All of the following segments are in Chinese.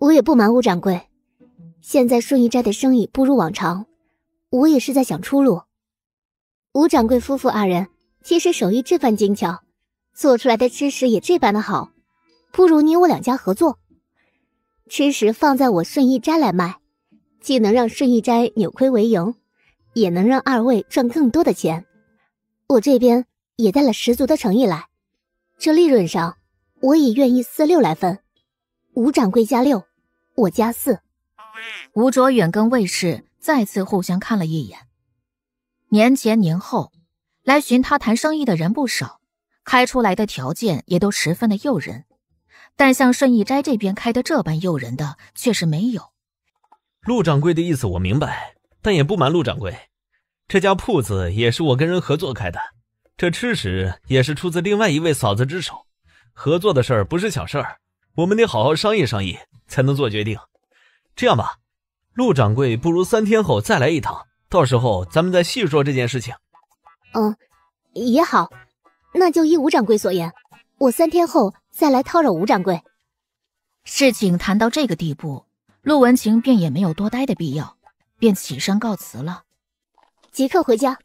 我也不瞒吴掌柜，现在顺义斋的生意不如往常，我也是在想出路。吴掌柜夫妇二人，其实手艺这般精巧，做出来的吃食也这般的好，不如你我两家合作，吃食放在我顺义斋来卖，既能让顺义斋扭亏为盈，也能让二位赚更多的钱。我这边也带了十足的诚意来，这利润上，我也愿意四六来分，吴掌柜加六。我加四。吴卓远跟卫氏再次互相看了一眼。年前年后，来寻他谈生意的人不少，开出来的条件也都十分的诱人。但像顺义斋这边开的这般诱人的，却是没有。陆掌柜的意思我明白，但也不瞒陆掌柜，这家铺子也是我跟人合作开的，这吃食也是出自另外一位嫂子之手，合作的事儿不是小事儿。我们得好好商议商议，才能做决定。这样吧，陆掌柜，不如三天后再来一趟，到时候咱们再细说这件事情。嗯，也好，那就依吴掌柜所言，我三天后再来叨扰吴掌柜。事情谈到这个地步，陆文晴便也没有多待的必要，便起身告辞了，即刻回家。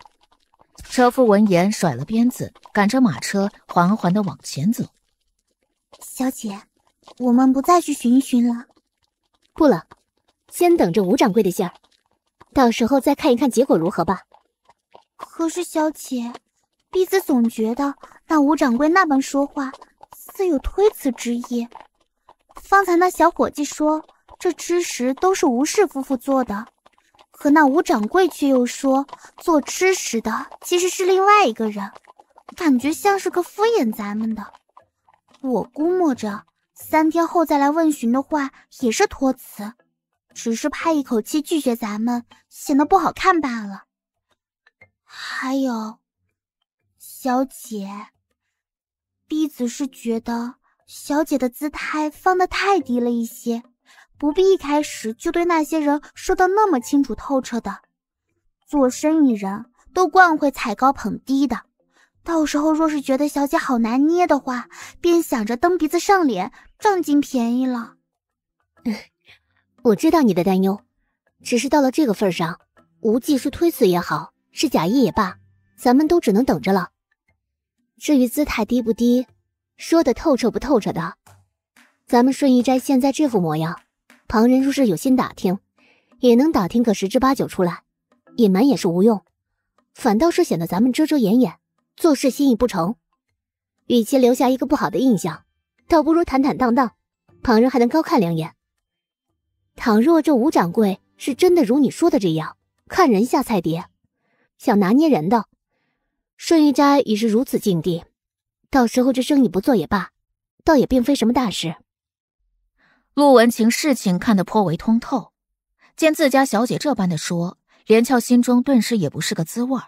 车夫闻言甩了鞭子，赶着马车缓缓的往前走。小姐。我们不再去寻一寻了，不了，先等着吴掌柜的信儿，到时候再看一看结果如何吧。可是小姐，婢子总觉得那吴掌柜那般说话，似有推辞之意。方才那小伙计说这吃食都是吴氏夫妇做的，可那吴掌柜却又说做吃食的其实是另外一个人，感觉像是个敷衍咱们的。我估摸着。三天后再来问询的话也是托辞，只是怕一口气拒绝咱们显得不好看罢了。还有，小姐，婢子是觉得小姐的姿态放得太低了一些，不必一开始就对那些人说的那么清楚透彻的。做生意人都惯会踩高捧低的。到时候若是觉得小姐好难捏的话，便想着蹬鼻子上脸，占尽便宜了。嗯，我知道你的担忧，只是到了这个份上，无忌是推辞也好，是假意也罢，咱们都只能等着了。至于姿态低不低，说的透彻不透彻的，咱们顺义斋现在这副模样，旁人若是有心打听，也能打听个十之八九出来，隐瞒也是无用，反倒是显得咱们遮遮掩掩。做事心意不诚，与其留下一个不好的印象，倒不如坦坦荡荡，旁人还能高看两眼。倘若这吴掌柜是真的如你说的这样，看人下菜碟，想拿捏人的，顺义斋已是如此境地，到时候这生意不做也罢，倒也并非什么大事。陆文晴事情看得颇为通透，见自家小姐这般的说，连翘心中顿时也不是个滋味儿。